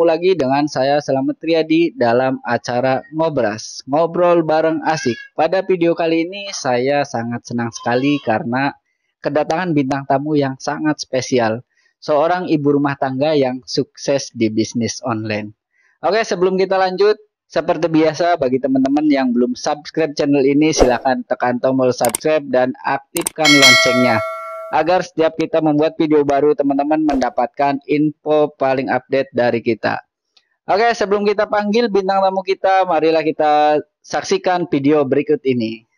ketemu lagi dengan saya Selamat Triadi dalam acara Ngobras, Ngobrol Bareng Asik. Pada video kali ini saya sangat senang sekali karena kedatangan bintang tamu yang sangat spesial. Seorang ibu rumah tangga yang sukses di bisnis online. Oke, sebelum kita lanjut, seperti biasa bagi teman-teman yang belum subscribe channel ini silahkan tekan tombol subscribe dan aktifkan loncengnya agar setiap kita membuat video baru teman-teman mendapatkan info paling update dari kita. Oke, sebelum kita panggil bintang tamu kita, marilah kita saksikan video berikut ini.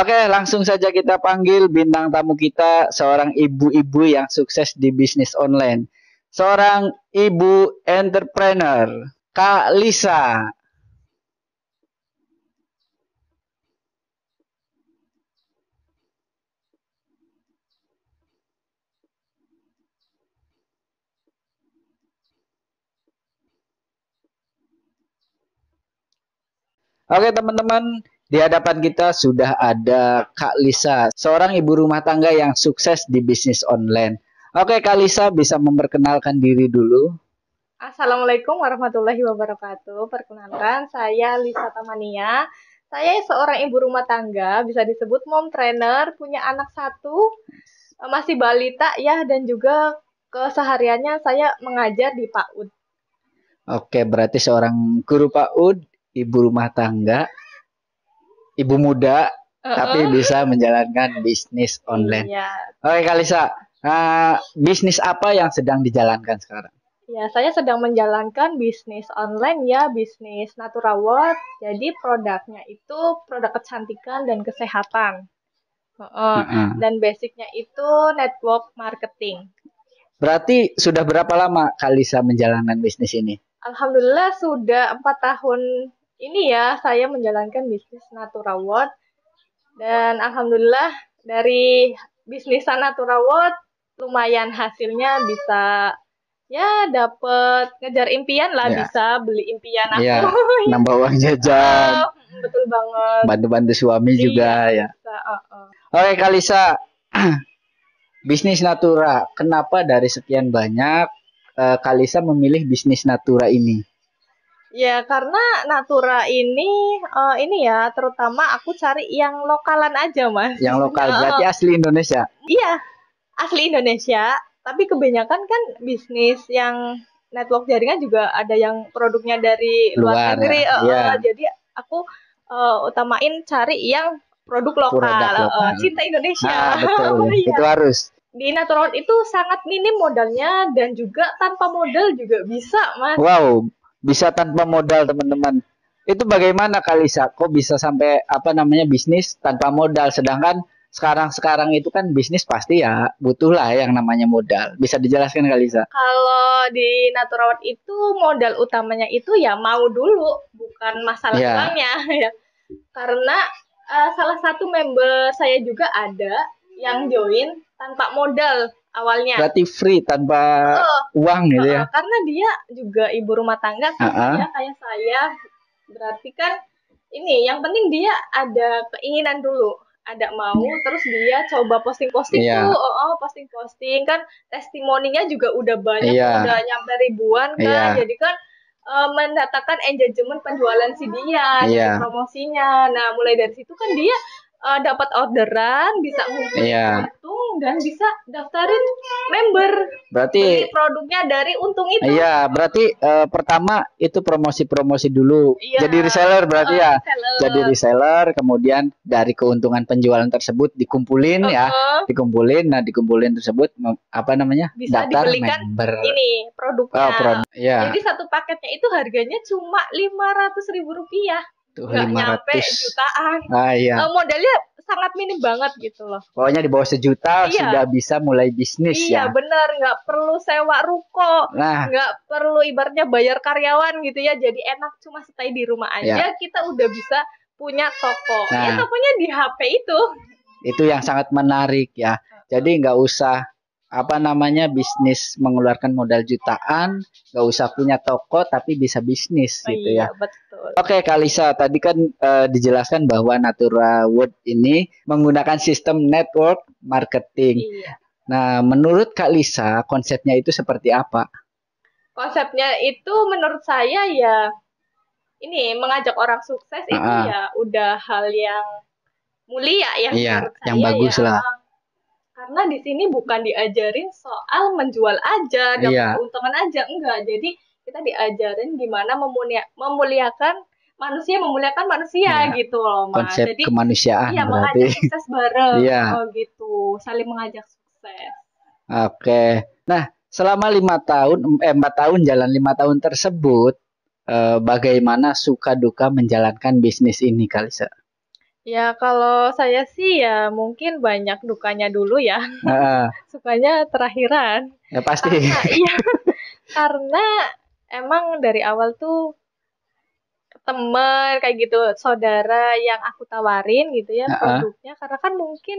Oke, langsung saja kita panggil bintang tamu kita, seorang ibu-ibu yang sukses di bisnis online. Seorang ibu entrepreneur, Kak Lisa. Oke teman-teman, di hadapan kita sudah ada Kak Lisa, seorang ibu rumah tangga yang sukses di bisnis online. Oke, Kak Lisa bisa memperkenalkan diri dulu. Assalamualaikum warahmatullahi wabarakatuh. Perkenalkan, saya Lisa Tamania. Saya seorang ibu rumah tangga, bisa disebut mom trainer, punya anak satu, masih balita ya, dan juga kesehariannya saya mengajar di PAUD. Oke, berarti seorang guru PAUD, ibu rumah tangga, ibu muda uh-uh. tapi bisa menjalankan bisnis online. Iya. Oke Kalisa, uh, bisnis apa yang sedang dijalankan sekarang? Ya, saya sedang menjalankan bisnis online ya, bisnis natural, World. Jadi produknya itu produk kecantikan dan kesehatan. Uh, uh-uh. uh Dan basicnya itu network marketing. Berarti sudah berapa lama Kalisa menjalankan bisnis ini? Alhamdulillah sudah empat tahun ini ya saya menjalankan bisnis Natura World dan alhamdulillah dari bisnis Natura World lumayan hasilnya bisa ya dapat ngejar impian lah ya. bisa beli impian iya, aku ya, nambah uang jajan oh, betul banget bantu-bantu suami iya, juga ya oh, oh. oke Kalisa bisnis Natura kenapa dari sekian banyak uh, Kalisa memilih bisnis Natura ini Ya karena Natura ini uh, ini ya terutama aku cari yang lokalan aja mas. Yang lokal berarti uh, asli Indonesia. Iya asli Indonesia tapi kebanyakan kan bisnis yang network jaringan juga ada yang produknya dari luar, luar negeri. Ya. Uh, yeah. Jadi aku uh, utamain cari yang produk lokal, produk lokal. Uh, cinta Indonesia. Ah, betul. iya. Itu harus di natural itu sangat minim modalnya dan juga tanpa modal juga bisa mas. Wow, bisa tanpa modal teman-teman itu bagaimana Kalisa kok bisa sampai apa namanya bisnis tanpa modal sedangkan sekarang-sekarang itu kan bisnis pasti ya butuh lah yang namanya modal bisa dijelaskan Kalisa kalau di Naturawat itu modal utamanya itu ya mau dulu bukan masalah ya. uangnya ya karena uh, salah satu member saya juga ada yang join tanpa modal awalnya. Berarti free tanpa oh, uang gitu ya. Karena dia juga ibu rumah tangga uh -huh. dia kayak saya. Berarti kan ini yang penting dia ada keinginan dulu, ada mau terus dia coba posting-posting iya. tuh. Oh, oh posting-posting kan testimoninya juga udah banyak, yeah. udah nyampe ribuan kan. Yeah. Jadi kan uh, mendatangkan engagement penjualan si dia yeah. promosinya. Nah, mulai dari situ kan dia uh, dapat orderan, bisa iya. ngumpulin yeah. untung dan bisa daftarin member. Berarti Beli produknya dari untung itu. Iya, berarti uh, pertama itu promosi-promosi dulu. Iya. Jadi reseller berarti uh, ya. Reseller. Jadi reseller kemudian dari keuntungan penjualan tersebut dikumpulin uh -huh. ya, uh-huh. dikumpulin. Nah, dikumpulin tersebut apa namanya? Bisa daftar member. Ini produknya. Oh, produk, yeah. Jadi satu paketnya itu harganya cuma lima ratus ribu rupiah. Tuh, lima 500. nyampe jutaan. Ah, iya. Uh, eh, modalnya sangat minim banget gitu loh. Pokoknya di bawah sejuta iya. sudah bisa mulai bisnis iya, ya. Iya benar, nggak perlu sewa ruko, nah. nggak perlu ibaratnya bayar karyawan gitu ya. Jadi enak cuma stay di rumah iya. aja, iya. kita udah bisa punya toko. Iya, nah. Ya tokonya di HP itu. Itu yang sangat menarik ya. Jadi nggak usah apa namanya bisnis mengeluarkan modal jutaan gak usah punya toko tapi bisa bisnis oh, gitu iya, ya betul. oke Kalisa tadi kan uh, dijelaskan bahwa Natura Wood ini menggunakan sistem network marketing iya. nah menurut Kak Lisa konsepnya itu seperti apa konsepnya itu menurut saya ya ini mengajak orang sukses uh itu ya udah hal yang mulia ya iya, yang bagus ya. lah karena di sini bukan diajarin soal menjual aja dapat iya. keuntungan aja enggak jadi kita diajarin gimana memulia memuliakan manusia memuliakan manusia iya. gitu loh mas konsep jadi kemanusiaan iya berarti. mengajak sukses bareng Iya, oh, gitu saling mengajak sukses oke nah selama lima tahun eh, empat tahun jalan lima tahun tersebut eh, bagaimana suka duka menjalankan bisnis ini Kalisa? Ya kalau saya sih ya mungkin banyak dukanya dulu ya. Uh. Sukanya terakhiran. Ya pasti. Karena, ya, karena emang dari awal tuh teman kayak gitu saudara yang aku tawarin gitu ya uh -uh. produknya karena kan mungkin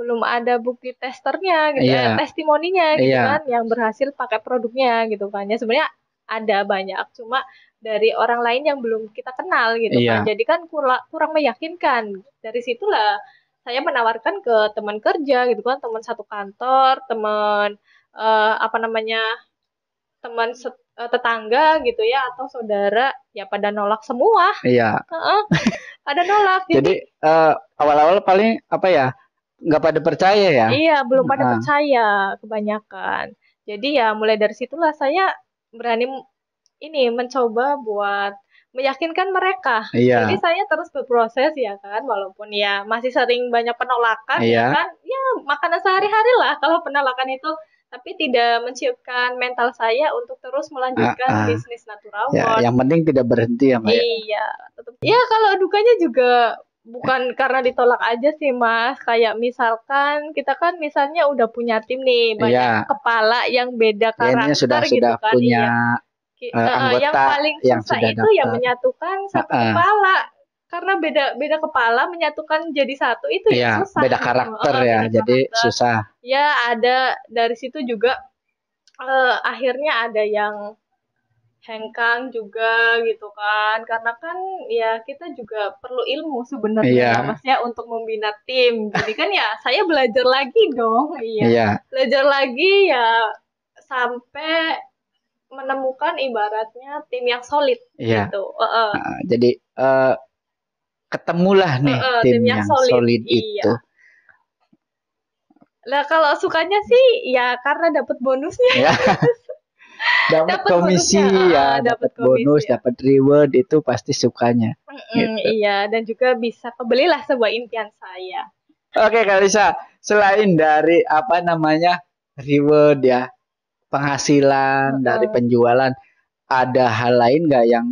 belum ada bukti testernya gitu yeah. ya, iya. testimoninya gitu yeah. kan yang berhasil pakai produknya gitu kan ya sebenarnya ada banyak cuma dari orang lain yang belum kita kenal gitu iya. kan. Jadi kan kurang, kurang meyakinkan. Dari situlah saya menawarkan ke teman kerja gitu kan, teman satu kantor, teman uh, apa namanya? teman uh, tetangga gitu ya atau saudara ya pada nolak semua. Iya. Uh-uh, pada nolak. jadi uh, awal-awal paling apa ya? nggak pada percaya ya? Iya, belum pada nah. percaya kebanyakan. Jadi ya mulai dari situlah saya berani ini mencoba buat meyakinkan mereka. Iya. Jadi saya terus berproses ya kan, walaupun ya masih sering banyak penolakan ya iya. ya kan. Ya makanan sehari-hari lah kalau penolakan itu tapi tidak menciutkan mental saya untuk terus melanjutkan ah, ah. bisnis natural. Ya, yang penting tidak berhenti ya, Mbak. Ya? Iya, tetap. Ya kalau dukanya juga bukan eh. karena ditolak aja sih mas kayak misalkan kita kan misalnya udah punya tim nih iya. banyak kepala yang beda karakter ya, sudah, gitu sudah kan punya iya uh, anggota yang paling susah sudah itu ya dapat. yang menyatukan satu uh, uh. kepala karena beda beda kepala menyatukan jadi satu itu ya, yang susah beda karakter oh, ya beda jadi karakter. susah ya ada dari situ juga uh, akhirnya ada yang hengkang juga gitu kan karena kan ya kita juga perlu ilmu sebenarnya iya. Ya, maksudnya untuk membina tim jadi kan ya saya belajar lagi dong iya iya. belajar lagi ya sampai menemukan ibaratnya tim yang solid ya. gitu. Uh, uh. Nah, jadi uh, ketemulah nih uh, uh, tim, tim yang, yang solid, solid iya. itu. Nah kalau sukanya sih ya karena dapat iya. bonusnya. Ya. dapat komisi ya, dapat bonus, ya. dapat reward itu pasti sukanya. Mm -hmm, gitu. Iya, dan juga bisa kebelilah sebuah impian saya. Oke, Kalisa, selain dari apa namanya reward ya, penghasilan dari penjualan ada hal lain nggak yang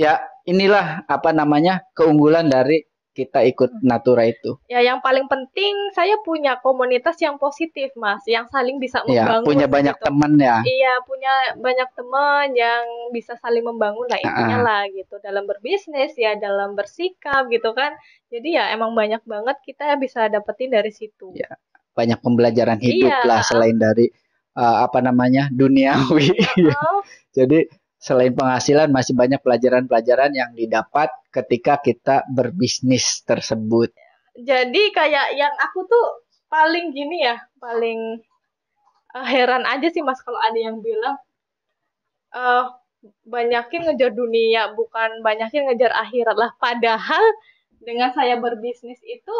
ya inilah apa namanya keunggulan dari kita ikut hmm. natura itu. Ya, yang paling penting saya punya komunitas yang positif, Mas, yang saling bisa ya, membangun. Ya, punya banyak gitu. teman ya. Iya, punya banyak teman yang bisa saling membangun lah intinya uh -uh. lah gitu dalam berbisnis ya, dalam bersikap gitu kan. Jadi ya emang banyak banget kita bisa dapetin dari situ. Ya, banyak pembelajaran hidup iya. lah selain dari uh, apa namanya duniawi. Oh. Jadi selain penghasilan masih banyak pelajaran-pelajaran yang didapat ketika kita berbisnis tersebut. Jadi kayak yang aku tuh paling gini ya, paling uh, heran aja sih Mas kalau ada yang bilang uh, banyakin ngejar dunia bukan banyakin ngejar akhirat lah. Padahal dengan saya berbisnis itu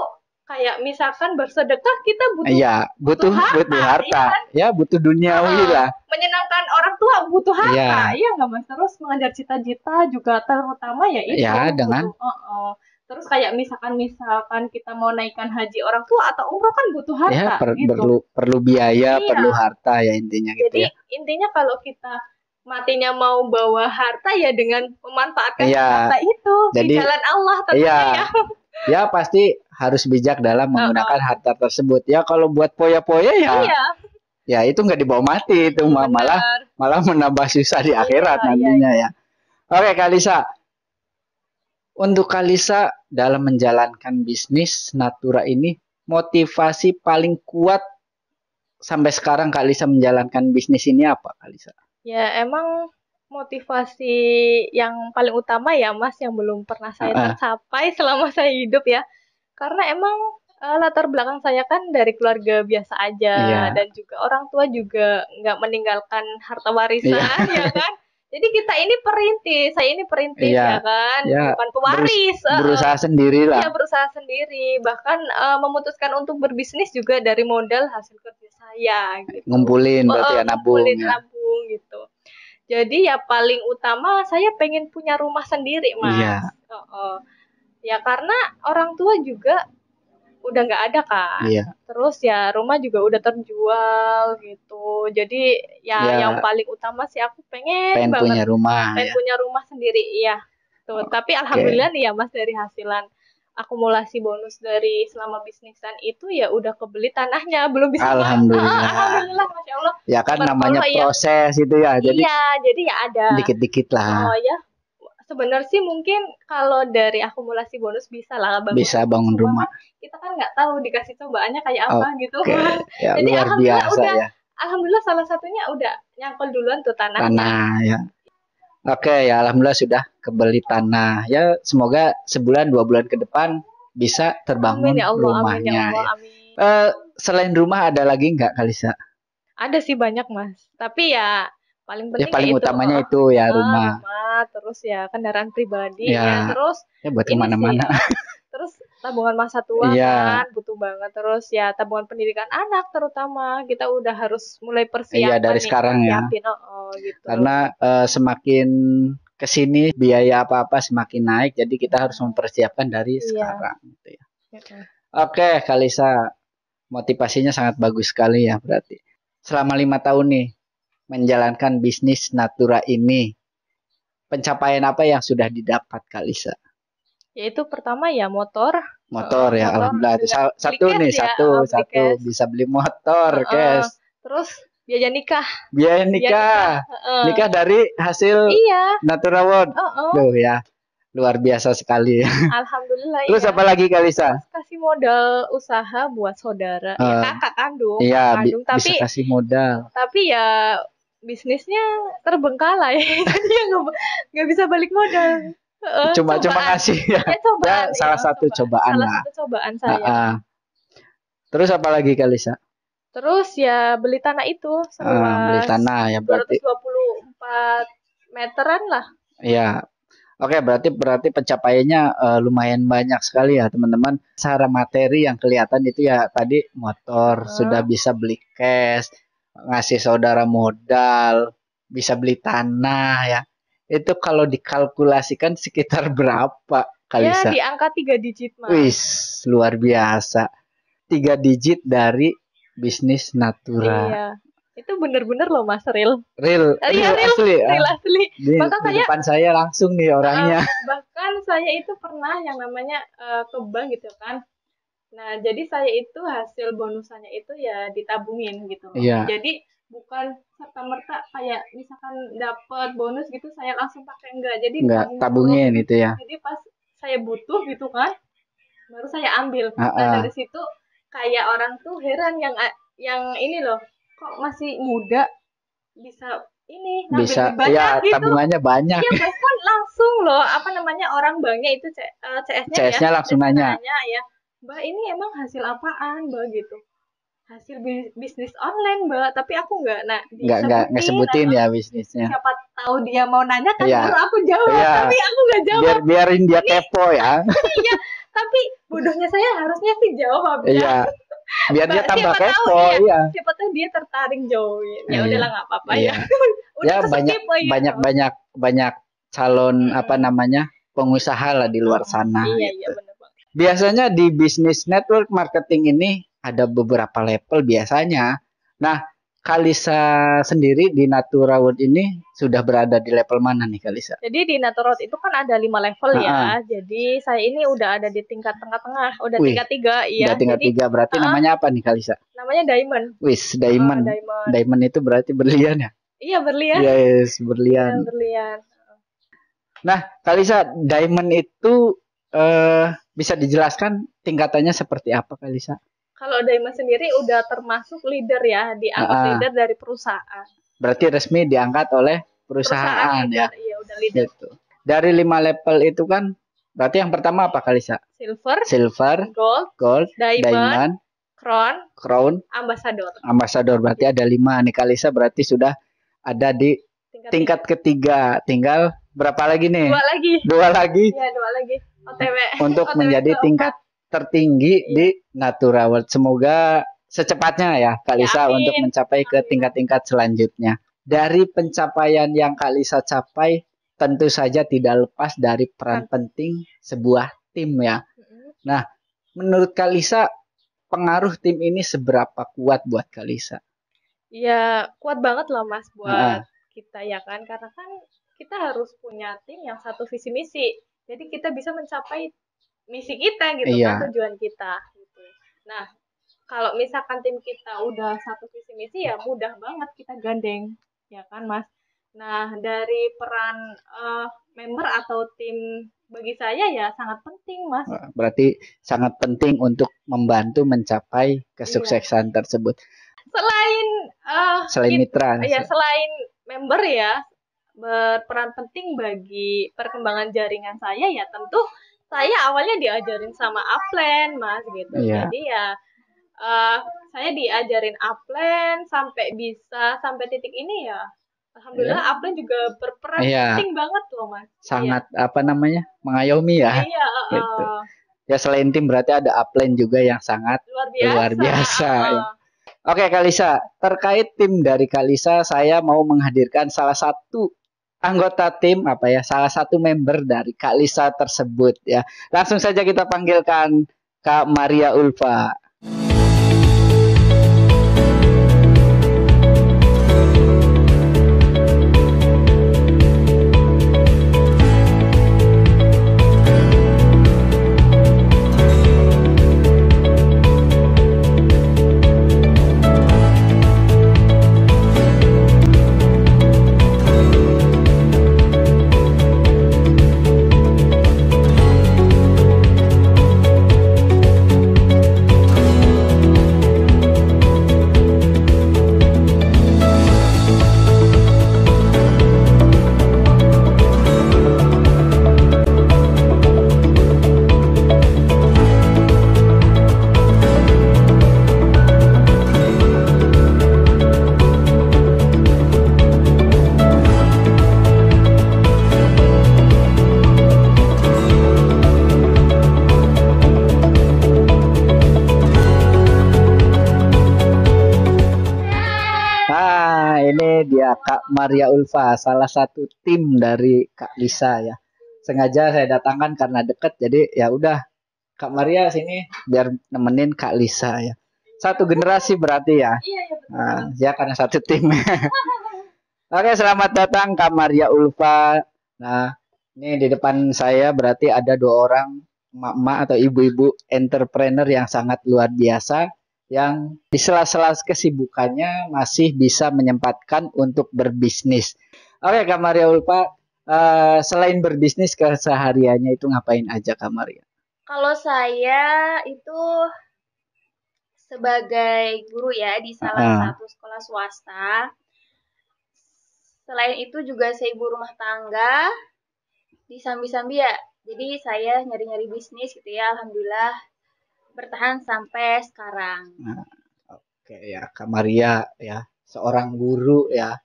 kayak misalkan bersedekah kita butuh ya, butuh butuh harta, butuh harta ya, kan? ya butuh duniawi nah, lah menyenangkan orang tua butuh harta ya, ya nggak mas terus mengajar cita-cita juga terutama ya itu ya, dengan butuh, uh -uh. terus kayak misalkan misalkan kita mau naikkan haji orang tua atau umroh kan butuh ya, harta ya, per gitu. perlu perlu biaya ya. perlu harta ya intinya gitu jadi ya. intinya kalau kita matinya mau bawa harta ya dengan memanfaatkan ya, harta itu jadi, di jalan Allah tentunya iya. ya. ya. pasti harus bijak dalam menggunakan oh, harta tersebut. Ya kalau buat poya-poya ya. Iya. Ya itu nggak dibawa mati itu Benar. malah malah menambah susah di iya, akhirat iya, nantinya iya. ya. Oke Kalisa. Untuk Kalisa dalam menjalankan bisnis Natura ini motivasi paling kuat sampai sekarang Kalisa menjalankan bisnis ini apa Kalisa? Ya emang motivasi yang paling utama ya Mas yang belum pernah saya capai tercapai selama saya hidup ya. Karena emang uh, latar belakang saya kan dari keluarga biasa aja yeah. dan juga orang tua juga nggak meninggalkan harta warisan yeah. ya kan. Jadi kita ini perintis, saya ini perintis iya. ya kan, yeah. bukan pewaris. Berus berusaha uh, sendiri lah. Iya berusaha sendiri, bahkan uh, memutuskan untuk berbisnis juga dari modal hasil kerja saya. Gitu. Ngumpulin berarti uh, ya nabung. Ngumpulin ya. nabung nabung gitu. Jadi ya paling utama saya pengen punya rumah sendiri mas. Iya. Oh, oh. Ya karena orang tua juga udah nggak ada kan. Iya. Terus ya rumah juga udah terjual gitu. Jadi ya, ya yang paling utama sih aku pengen, pengen banget punya rumah. Pengen ya. punya rumah sendiri, iya. Tuh, oh, tapi alhamdulillah okay. nih ya Mas dari hasilan akumulasi bonus dari selama bisnisan itu ya udah kebeli tanahnya belum bisa alhamdulillah ah, alhamdulillah masya allah ya kan namanya ya. proses ya, itu ya jadi iya jadi ya ada dikit dikit lah oh ya sebenarnya sih mungkin kalau dari akumulasi bonus bisa lah bangun bisa bangun rumah, rumah. kita kan nggak tahu dikasih cobaannya kayak apa okay. gitu kan. ya, jadi luar alhamdulillah biasa, udah ya. alhamdulillah salah satunya udah nyangkul duluan tuh tanah tanah ya Oke ya alhamdulillah sudah kebeli tanah. Ya semoga sebulan dua bulan ke depan bisa terbangun amin ya Allah, rumahnya. Amin ya Allah, ya. amin. Uh, selain rumah ada lagi nggak Kalisa? Ada sih banyak mas. Tapi ya paling penting ya, paling itu, utamanya itu, eh, itu ya rumah. rumah. Terus ya kendaraan pribadi ya, ya terus ya buat kemana-mana. terus tabungan masa tua yeah. kan butuh banget terus ya tabungan pendidikan anak terutama kita udah harus mulai persiapan Iya dari nih, sekarang ya oh, oh, gitu. karena uh, semakin kesini biaya apa apa semakin naik jadi kita harus mempersiapkan dari yeah. sekarang gitu ya oke okay, Kalisa motivasinya sangat bagus sekali ya berarti selama lima tahun nih menjalankan bisnis Natura ini pencapaian apa yang sudah didapat Kalisa yaitu pertama ya motor. Motor ya, motor. alhamdulillah. satu nih, ya, satu, satu cash. bisa beli motor, uh, guys. Terus biaya nikah. Biaya nikah. Biaya nikah. Uh, nikah dari hasil iya. natural World. Uh, uh. ya luar biasa sekali. Alhamdulillah. Terus ya. apa lagi Kalisa? kasih modal usaha buat saudara, uh, ya, kakak kandung, iya, kandung. Bi tapi bisa kasih modal. Tapi ya bisnisnya terbengkalai, ya nggak bisa balik modal cuma cuma ngasih ya, ya, ya salah iya, satu cobaan, cobaan salah lah. satu cobaan saya. Uh, uh. Terus apa lagi Kalisa? Terus ya beli tanah itu uh, beli tanah ya berarti 24 meteran lah. Ya, Oke, okay, berarti berarti pencapaiannya uh, lumayan banyak sekali ya, teman-teman. Secara materi yang kelihatan itu ya tadi motor uh. sudah bisa beli cash, ngasih saudara modal, bisa beli tanah ya itu kalau dikalkulasikan sekitar berapa kali Ya di angka tiga digit mah. Wis luar biasa. Tiga digit dari bisnis natura. Iya. Itu bener-bener loh mas real. Real, eh, iya, real, real, Ril asli. Ah. Real asli. Di, bahkan di depan saya langsung nih ah, orangnya. Uh, bahkan saya itu pernah yang namanya uh, ke bank gitu kan. Nah jadi saya itu hasil bonusannya itu ya ditabungin gitu. Iya. Jadi bukan serta merta kayak misalkan dapat bonus gitu saya langsung pakai enggak jadi enggak tabungin itu ya jadi pas saya butuh gitu kan baru saya ambil uh -uh. nah ah. dari situ kayak orang tuh heran yang yang ini loh kok masih muda bisa ini bisa banyak ya gitu. tabungannya banyak iya bahkan langsung loh apa namanya orang banknya itu CS-nya eh, cs ya, langsung CS nanya. nanya ya mbak ini emang hasil apaan mbak gitu hasil bisnis online mbak tapi aku nggak nah nggak nggak nggak sebutin ya bisnisnya siapa tahu dia mau nanya kan ya. aku jawab ya. tapi aku nggak jawab Biar, biarin dia kepo ya iya tapi bodohnya saya harusnya sih jawab ya, Iya. biar dia tambah siapa kepo tahu, ya. iya. siapa tahu dia tertarik jauhin ya, iya. udahlah nggak apa-apa iya. ya Udah ya banyak banyak, ya. banyak banyak banyak calon hmm. apa namanya pengusaha lah di luar sana iya, iya gitu. iya, bener. biasanya di bisnis network marketing ini ada beberapa level biasanya. Nah, Kalisa sendiri di Natura World ini sudah berada di level mana nih Kalisa? Jadi di Natura World itu kan ada lima level nah, ya. ya. Jadi saya ini udah ada di tingkat tengah-tengah, udah Wih, tingkat tiga ya. Udah tingkat Jadi, tiga berarti uh namanya apa nih Kalisa? Namanya Diamond. Wis Diamond. Uh, diamond. Diamond itu berarti berlian ya? Iya berlian. Yes berlian. Iya, berlian. Nah Kalisa Diamond itu uh, bisa dijelaskan tingkatannya seperti apa Kalisa? kalau Daima sendiri udah termasuk leader ya, diangkat uh, ah, ah. leader dari perusahaan. Berarti resmi diangkat oleh perusahaan, perusahaan ya. Iya, udah leader. Gitu. Dari lima level itu kan, berarti yang pertama apa Kalisa? Silver, Silver, Gold, Gold, Diamond, diamond Crown, Crown, Ambassador. Ambassador berarti ada lima nih Kalisa berarti sudah ada di tingkat, tingkat ketiga. Tinggal berapa lagi nih? Dua lagi. Dua lagi. Iya, dua lagi. OTW. Untuk OTW menjadi tingkat tertinggi iya. di Natura World. Semoga secepatnya ya Kak ya, Lisa ya, untuk mencapai ke tingkat-tingkat selanjutnya. Dari pencapaian yang Kak Lisa capai tentu saja tidak lepas dari peran kan. penting sebuah tim ya. Nah, menurut Kak Lisa pengaruh tim ini seberapa kuat buat Kak Lisa? Ya, kuat banget loh Mas buat nah. kita ya kan karena kan kita harus punya tim yang satu visi misi. Jadi kita bisa mencapai misi kita gitu iya. kan tujuan kita gitu. Nah, kalau misalkan tim kita udah satu visi misi ya mudah banget kita gandeng, ya kan Mas. Nah, dari peran uh, member atau tim bagi saya ya sangat penting, Mas. Berarti sangat penting untuk membantu mencapai iya. kesuksesan iya. tersebut. Selain uh, selain it, mitra. Ya, selain member ya berperan penting bagi perkembangan jaringan saya ya tentu saya awalnya diajarin sama Aplen mas gitu yeah. jadi ya uh, saya diajarin Aplen sampai bisa sampai titik ini ya Alhamdulillah yeah. Aplen juga berperan yeah. penting banget loh mas sangat yeah. apa namanya mengayomi ya yeah, iya, uh, gitu. ya selain tim berarti ada Aplen juga yang sangat luar biasa, luar biasa uh. Oke Kalisa, terkait tim dari Kalisa, saya mau menghadirkan salah satu anggota tim apa ya salah satu member dari Kak Lisa tersebut ya. Langsung saja kita panggilkan Kak Maria Ulfa. Arya Ulfa, salah satu tim dari Kak Lisa ya. Sengaja saya datangkan karena deket, jadi ya udah Kak Maria sini biar nemenin Kak Lisa ya. Satu generasi berarti ya. Iya, Nah, ya karena satu tim. Oke, selamat datang Kak Maria Ulfa. Nah, ini di depan saya berarti ada dua orang emak-emak atau ibu-ibu entrepreneur yang sangat luar biasa yang di sela-sela kesibukannya masih bisa menyempatkan untuk berbisnis. Oke Kak Maria Ulpa, uh, eh, selain berbisnis kesehariannya itu ngapain aja Kak Maria? Kalau saya itu sebagai guru ya di salah uh. satu sekolah swasta. Selain itu juga saya ibu rumah tangga di Sambi-Sambi ya. Jadi saya nyari-nyari bisnis gitu ya. Alhamdulillah bertahan sampai sekarang. Nah, Oke okay, ya, Kak Maria ya, seorang guru ya,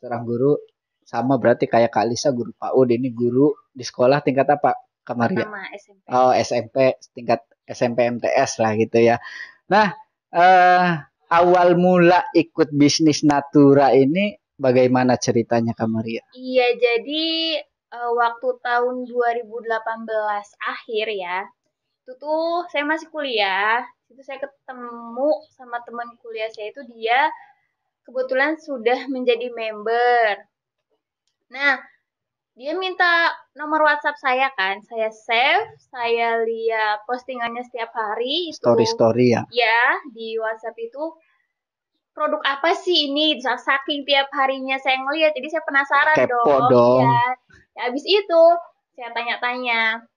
seorang guru sama berarti kayak Kak Lisa guru PAUD ini guru di sekolah tingkat apa? Kak Maria. Sama SMP. Oh, SMP tingkat SMP MTS lah gitu ya. Nah, eh awal mula ikut bisnis Natura ini bagaimana ceritanya Kak Maria? Iya, jadi eh, waktu tahun 2018 akhir ya, itu tuh saya masih kuliah itu saya ketemu sama teman kuliah saya itu dia kebetulan sudah menjadi member nah dia minta nomor WhatsApp saya kan saya save saya lihat postingannya setiap hari itu, story story ya ya di WhatsApp itu produk apa sih ini saking tiap harinya saya ngeliat jadi saya penasaran Kepo dong, dong. Iya. Ya. ya abis itu saya tanya-tanya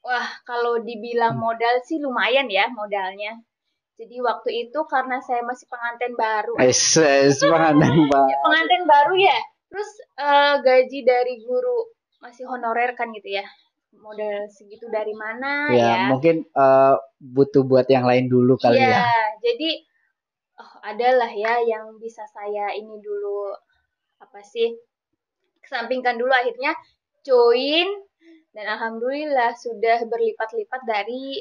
Wah, kalau dibilang hmm. modal sih lumayan ya modalnya. Jadi waktu itu karena saya masih pengantin baru. Yes, eh, yes pengantin baru. pengantin baru ya. Terus uh, gaji dari guru masih honorer kan gitu ya. Modal segitu dari mana ya? ya? Mungkin uh, butuh buat yang lain dulu kali ya. ya. jadi oh, adalah ya yang bisa saya ini dulu apa sih? Kesampingkan dulu akhirnya join dan alhamdulillah sudah berlipat-lipat dari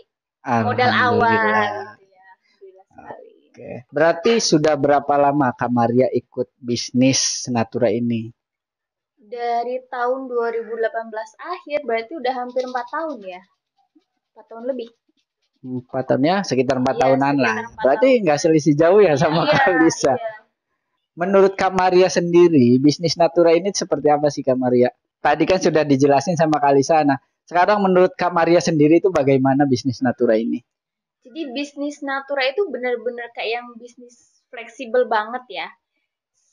modal awal gitu ya. Oke. Berarti sudah berapa lama Kak Maria ikut bisnis Natura ini? Dari tahun 2018 akhir, berarti udah hampir 4 tahun ya. 4 tahun lebih. 4 tahunnya sekitar 4 iya, tahunan sekitar lah. 4 berarti nggak selisih jauh ya sama iya, Kak Lisa. Iya. Menurut Kak Maria sendiri, bisnis Natura ini seperti apa sih Kak Maria? tadi kan sudah dijelasin sama Kalisa. Nah, sekarang menurut Kak Maria sendiri itu bagaimana bisnis Natura ini? Jadi bisnis Natura itu benar-benar kayak yang bisnis fleksibel banget ya.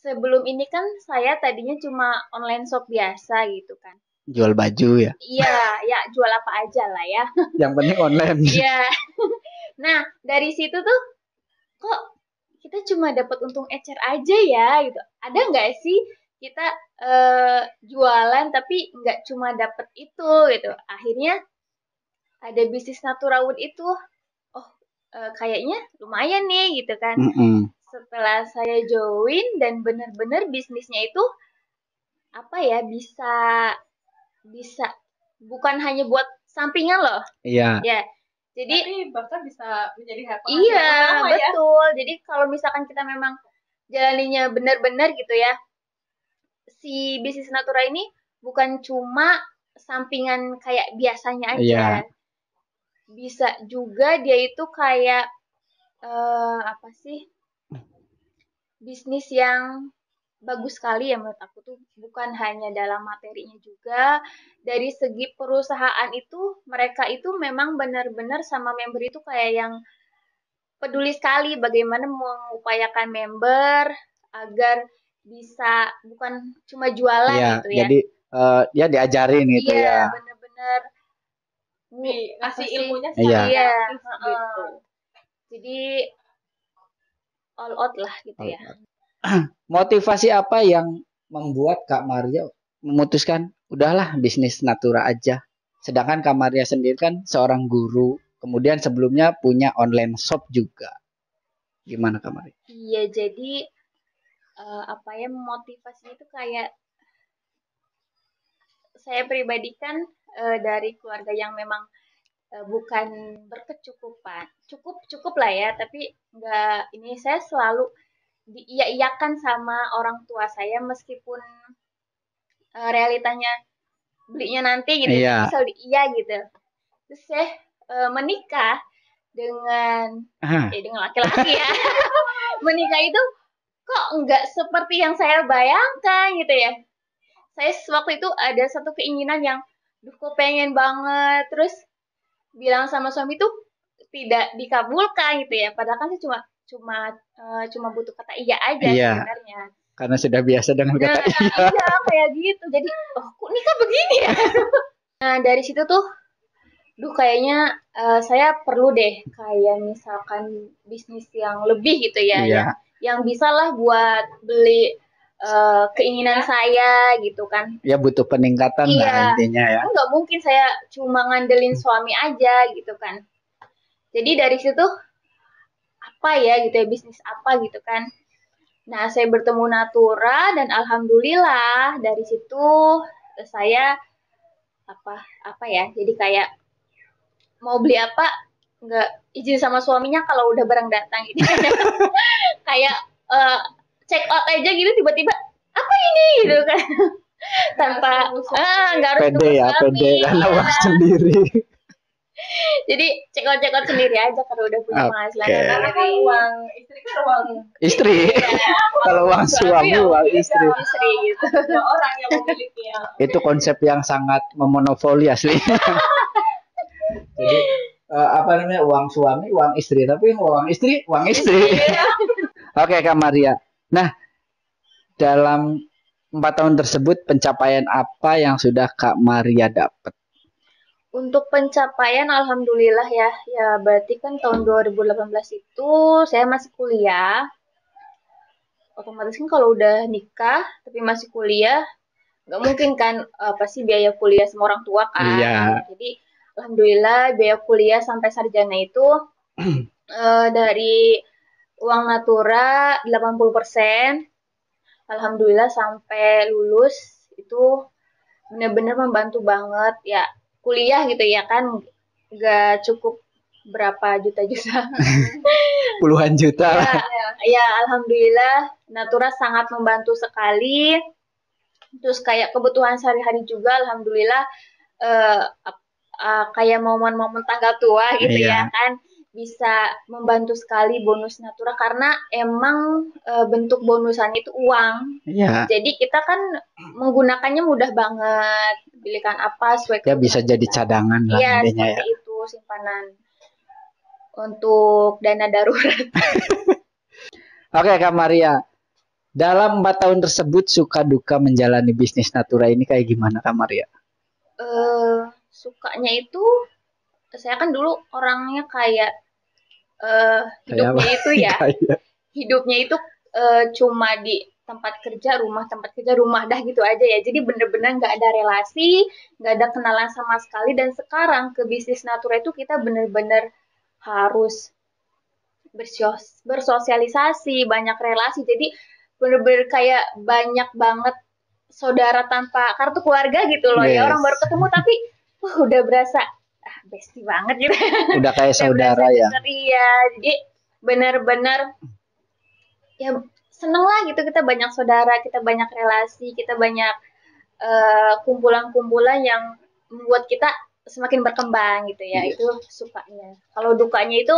Sebelum ini kan saya tadinya cuma online shop biasa gitu kan. Jual baju ya? Iya, ya jual apa aja lah ya. Yang penting online. Iya. nah, dari situ tuh kok kita cuma dapat untung ecer aja ya gitu. Ada nggak sih kita uh, jualan tapi nggak cuma dapet itu gitu akhirnya ada bisnis naturawood itu oh uh, kayaknya lumayan nih gitu kan mm -hmm. setelah saya join dan bener-bener bisnisnya itu apa ya bisa bisa bukan hanya buat sampingan loh iya yeah. yeah. jadi tapi bahkan bisa menjadi iya ya. betul ya. jadi kalau misalkan kita memang jalaninya benar-benar gitu ya si bisnis natura ini bukan cuma sampingan kayak biasanya aja. Yeah. Bisa juga dia itu kayak uh, apa sih? Bisnis yang bagus sekali ya menurut aku tuh bukan hanya dalam materinya juga dari segi perusahaan itu mereka itu memang benar-benar sama member itu kayak yang peduli sekali bagaimana mengupayakan member agar bisa bukan cuma jualan ya, gitu ya. Jadi uh, dia diajarin gitu iya, ya. Iya, bener-bener ngasih ilmunya sih. Iya. iya. Gitu. Jadi all out lah gitu all ya. Out. Motivasi apa yang membuat Kak Maria memutuskan udahlah bisnis Natura aja. Sedangkan Kak Maria sendiri kan seorang guru, kemudian sebelumnya punya online shop juga. Gimana Kak Maria? Iya, jadi uh, apa ya motivasinya itu kayak saya pribadikan uh, dari keluarga yang memang uh, bukan berkecukupan cukup cukup lah ya tapi nggak ini saya selalu diiyakan sama orang tua saya meskipun uh, realitanya belinya nanti gitu yeah. selalu iya gitu terus saya uh, menikah dengan eh, dengan laki-laki ya menikah itu kok enggak seperti yang saya bayangkan gitu ya saya waktu itu ada satu keinginan yang duh kok pengen banget terus bilang sama suami tuh tidak dikabulkan gitu ya padahal kan saya cuma cuma uh, cuma butuh kata iya aja iya. sebenarnya karena sudah biasa dengan kata nah, iya iya kayak gitu jadi oh kok nikah begini ya nah dari situ tuh duh kayaknya uh, saya perlu deh kayak misalkan bisnis yang lebih gitu ya iya. ya yang bisalah buat beli uh, keinginan iya. saya gitu kan. Ya butuh peningkatan iya. lah intinya ya. Enggak kan mungkin saya cuma ngandelin suami aja gitu kan. Jadi dari situ apa ya gitu ya bisnis apa gitu kan. Nah saya bertemu Natura dan alhamdulillah dari situ eh, saya apa apa ya jadi kayak mau beli apa nggak izin sama suaminya kalau udah barang datang gitu kayak uh, check out aja gitu tiba-tiba apa ini gitu iya. kan tanpa eh, nggak harus pede ya pede karena iya. uang sendiri jadi check out check out sendiri aja kalau udah punya okay. penghasilan karena kan uang istri kan uang istri ya, kalau uang suami uang istri istri kan gitu orang yang memiliki itu konsep yang sangat memonopoli asli jadi uh, apa namanya uang suami, uang istri. Tapi uang istri, uang istri. Oke, okay, Kak Maria. Nah, dalam empat tahun tersebut pencapaian apa yang sudah Kak Maria dapat? Untuk pencapaian alhamdulillah ya. Ya berarti kan tahun 2018 itu saya masih kuliah. Otomatis kan kalau udah nikah tapi masih kuliah nggak mungkin kan uh, eh, pasti biaya kuliah semua orang tua kan. Iya. Jadi alhamdulillah biaya kuliah sampai sarjana itu uh, dari uang natura 80%. Alhamdulillah sampai lulus itu benar-benar membantu banget ya kuliah gitu ya kan gak cukup berapa juta juta puluhan juta ya, ya, ya alhamdulillah natura sangat membantu sekali terus kayak kebutuhan sehari-hari juga alhamdulillah eh, uh, kayak momen-momen tanggal tua gitu yeah. ya kan bisa membantu sekali bonus natura karena emang e, bentuk bonusan itu uang. Ya. Jadi kita kan menggunakannya mudah banget. belikan apa sesuai Ya bisa kita. jadi cadangan lah ya, intinya ya. itu simpanan untuk dana darurat. Oke Kak Maria. Dalam empat tahun tersebut suka duka menjalani bisnis natura ini kayak gimana Kak Maria? Eh sukanya itu saya kan dulu orangnya kayak uh, hidupnya kayak itu ya kayak. hidupnya itu uh, cuma di tempat kerja rumah tempat kerja rumah dah gitu aja ya jadi bener-bener nggak -bener ada relasi nggak ada kenalan sama sekali dan sekarang ke bisnis natura itu kita bener-bener harus bersios bersosialisasi banyak relasi jadi bener-bener kayak banyak banget saudara tanpa kartu keluarga gitu loh ya. yes. ya orang baru ketemu tapi uh, udah berasa ah, bestie banget gitu. Udah kayak saudara ya. Iya. jadi benar-benar ya seneng lah gitu kita banyak saudara, kita banyak relasi, kita banyak eh, kumpulan-kumpulan uh, yang membuat kita semakin berkembang gitu ya. Yes. Iya. Itu sukanya. Kalau dukanya itu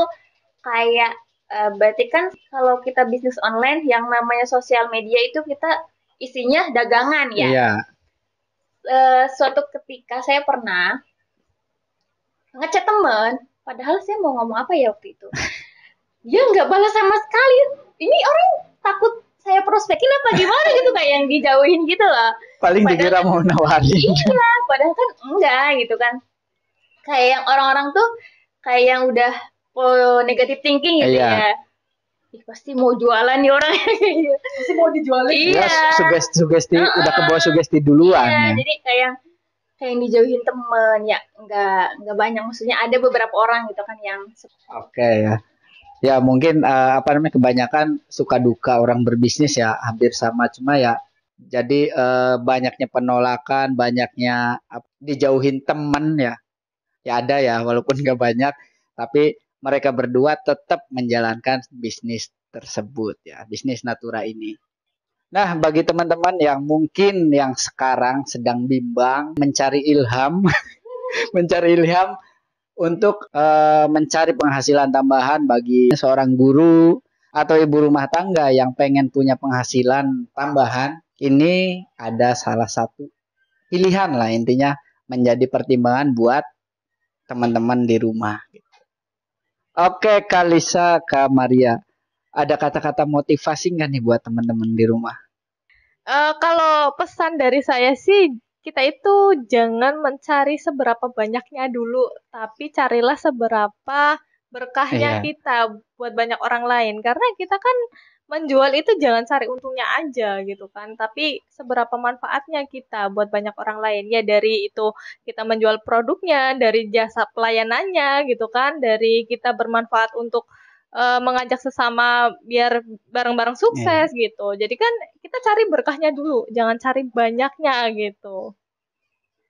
kayak uh, berarti kan kalau kita bisnis online yang namanya sosial media itu kita isinya dagangan ya. Iya uh, suatu ketika saya pernah ngechat temen, padahal saya mau ngomong apa ya waktu itu. Dia nggak balas sama sekali. Ini orang takut saya prospekin apa gimana gitu kayak yang dijauhin gitu loh. Paling dikira mau nawarin. Iya, padahal kan enggak gitu kan. Kayak yang orang-orang tuh kayak yang udah oh, negative thinking gitu iya. ya Ih, pasti mau jualan nih orang pasti mau dijualin iya ya, sugesti sugesti uh, uh, udah kebawa sugesti duluan iya, ya. jadi kayak kayak yang dijauhin temen ya nggak nggak banyak maksudnya ada beberapa orang gitu kan yang oke okay, ya ya mungkin uh, apa namanya kebanyakan suka duka orang berbisnis ya hampir sama cuma ya jadi uh, banyaknya penolakan banyaknya uh, dijauhin temen ya ya ada ya walaupun nggak banyak tapi mereka berdua tetap menjalankan bisnis tersebut ya, bisnis Natura ini. Nah, bagi teman-teman yang mungkin yang sekarang sedang bimbang mencari ilham, mencari ilham untuk e, mencari penghasilan tambahan bagi seorang guru atau ibu rumah tangga yang pengen punya penghasilan tambahan, ini ada salah satu pilihan lah intinya menjadi pertimbangan buat teman-teman di rumah. Oke, Kalisa, Kak Maria. Ada kata-kata motivasi nggak nih buat teman-teman di rumah? Uh, kalau pesan dari saya sih, kita itu jangan mencari seberapa banyaknya dulu, tapi carilah seberapa berkahnya yeah. kita buat banyak orang lain. Karena kita kan menjual itu jangan cari untungnya aja gitu kan tapi seberapa manfaatnya kita buat banyak orang lain ya dari itu kita menjual produknya dari jasa pelayanannya gitu kan dari kita bermanfaat untuk uh, mengajak sesama biar bareng-bareng iya. sukses yeah. gitu jadi kan kita cari berkahnya dulu jangan cari banyaknya gitu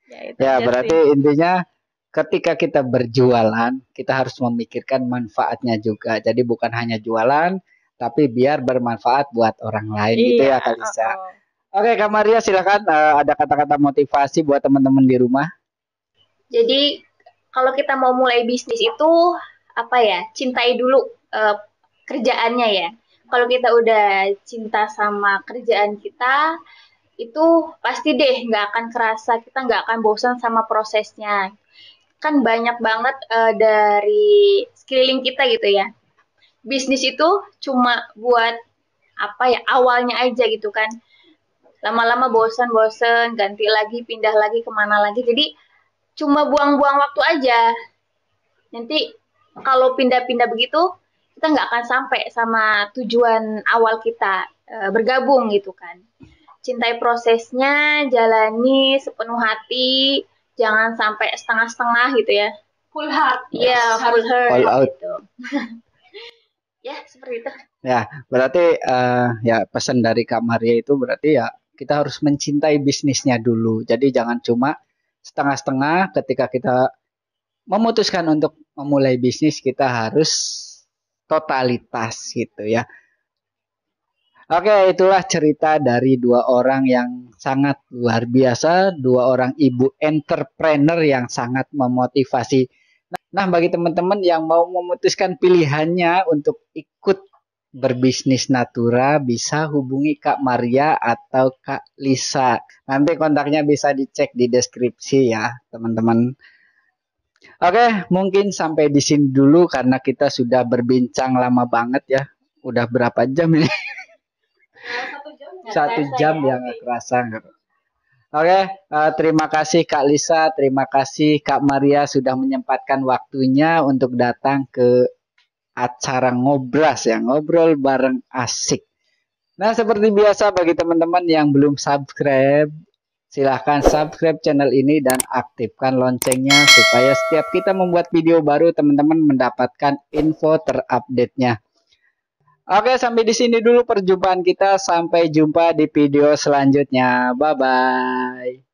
ya, itu ya berarti sih. intinya ketika kita berjualan kita harus memikirkan manfaatnya juga jadi bukan hanya jualan tapi biar bermanfaat buat orang lain iya, gitu ya iya, Kalisa. Oh. Oke, Kak Maria silakan uh, ada kata-kata motivasi buat teman-teman di rumah. Jadi kalau kita mau mulai bisnis itu apa ya? Cintai dulu uh, kerjaannya ya. Kalau kita udah cinta sama kerjaan kita, itu pasti deh nggak akan kerasa kita nggak akan bosan sama prosesnya. Kan banyak banget uh, dari sekeliling kita gitu ya bisnis itu cuma buat apa ya awalnya aja gitu kan lama-lama bosan-bosan ganti lagi pindah lagi kemana lagi jadi cuma buang-buang waktu aja nanti kalau pindah-pindah begitu kita nggak akan sampai sama tujuan awal kita e, bergabung gitu kan cintai prosesnya jalani sepenuh hati jangan sampai setengah-setengah gitu ya full heart ya yeah, full heart gitu. ya seperti itu ya berarti uh, ya pesan dari Kak Maria itu berarti ya kita harus mencintai bisnisnya dulu jadi jangan cuma setengah-setengah ketika kita memutuskan untuk memulai bisnis kita harus totalitas gitu ya Oke, itulah cerita dari dua orang yang sangat luar biasa, dua orang ibu entrepreneur yang sangat memotivasi Nah, bagi teman-teman yang mau memutuskan pilihannya untuk ikut berbisnis Natura bisa hubungi Kak Maria atau Kak Lisa. Nanti kontaknya bisa dicek di deskripsi ya, teman-teman. Oke, mungkin sampai di sini dulu karena kita sudah berbincang lama banget ya. Udah berapa jam ini? Nah, satu jam, Satu jam yang ya kerasa. Oke, uh, terima kasih Kak Lisa, terima kasih Kak Maria sudah menyempatkan waktunya untuk datang ke acara ngobras ya, ngobrol bareng asik. Nah, seperti biasa bagi teman-teman yang belum subscribe, silahkan subscribe channel ini dan aktifkan loncengnya supaya setiap kita membuat video baru teman-teman mendapatkan info terupdate-nya. Oke, sampai di sini dulu perjumpaan kita. Sampai jumpa di video selanjutnya. Bye bye.